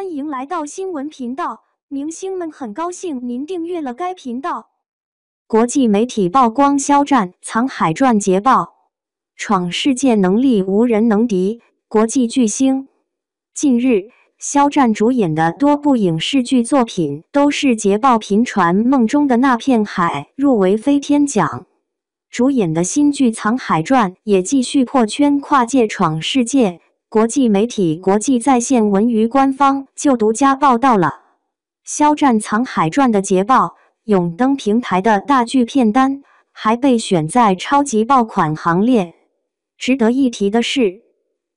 欢迎来到新闻频道，明星们很高兴您订阅了该频道。国际媒体曝光肖战《藏海传》捷报，闯世界能力无人能敌，国际巨星。近日，肖战主演的多部影视剧作品都是捷报频传，《梦中的那片海》入围飞天奖，主演的新剧《藏海传》也继续破圈跨界闯世界。国际媒体《国际在线文娱》官方就独家报道了肖战《藏海传》的捷报，勇登平台的大剧片单还被选在超级爆款行列。值得一提的是，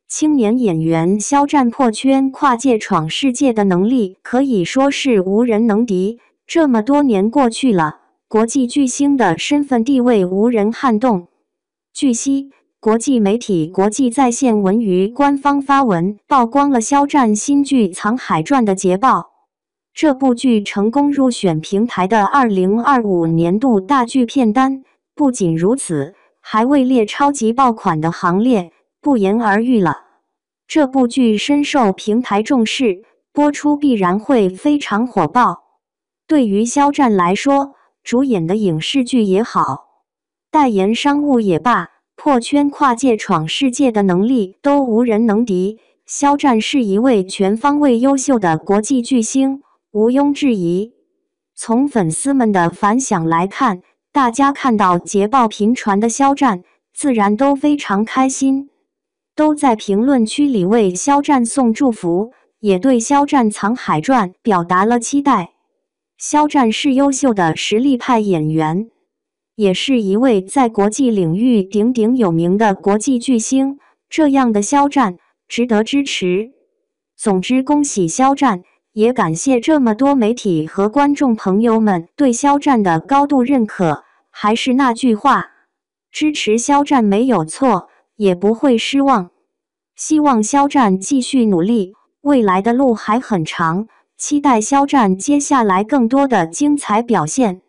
青年演员肖战破圈、跨界闯世界的能力可以说是无人能敌。这么多年过去了，国际巨星的身份地位无人撼动。据悉。国际媒体《国际在线文娱》官方发文，曝光了肖战新剧《藏海传》的捷报。这部剧成功入选平台的二零二五年度大剧片单。不仅如此，还位列超级爆款的行列，不言而喻了。这部剧深受平台重视，播出必然会非常火爆。对于肖战来说，主演的影视剧也好，代言商务也罢。破圈、跨界、闯世界的能力都无人能敌。肖战是一位全方位优秀的国际巨星，毋庸置疑。从粉丝们的反响来看，大家看到捷报频传的肖战，自然都非常开心，都在评论区里为肖战送祝福，也对《肖战藏海传》表达了期待。肖战是优秀的实力派演员。也是一位在国际领域鼎鼎有名的国际巨星，这样的肖战值得支持。总之，恭喜肖战，也感谢这么多媒体和观众朋友们对肖战的高度认可。还是那句话，支持肖战没有错，也不会失望。希望肖战继续努力，未来的路还很长，期待肖战接下来更多的精彩表现。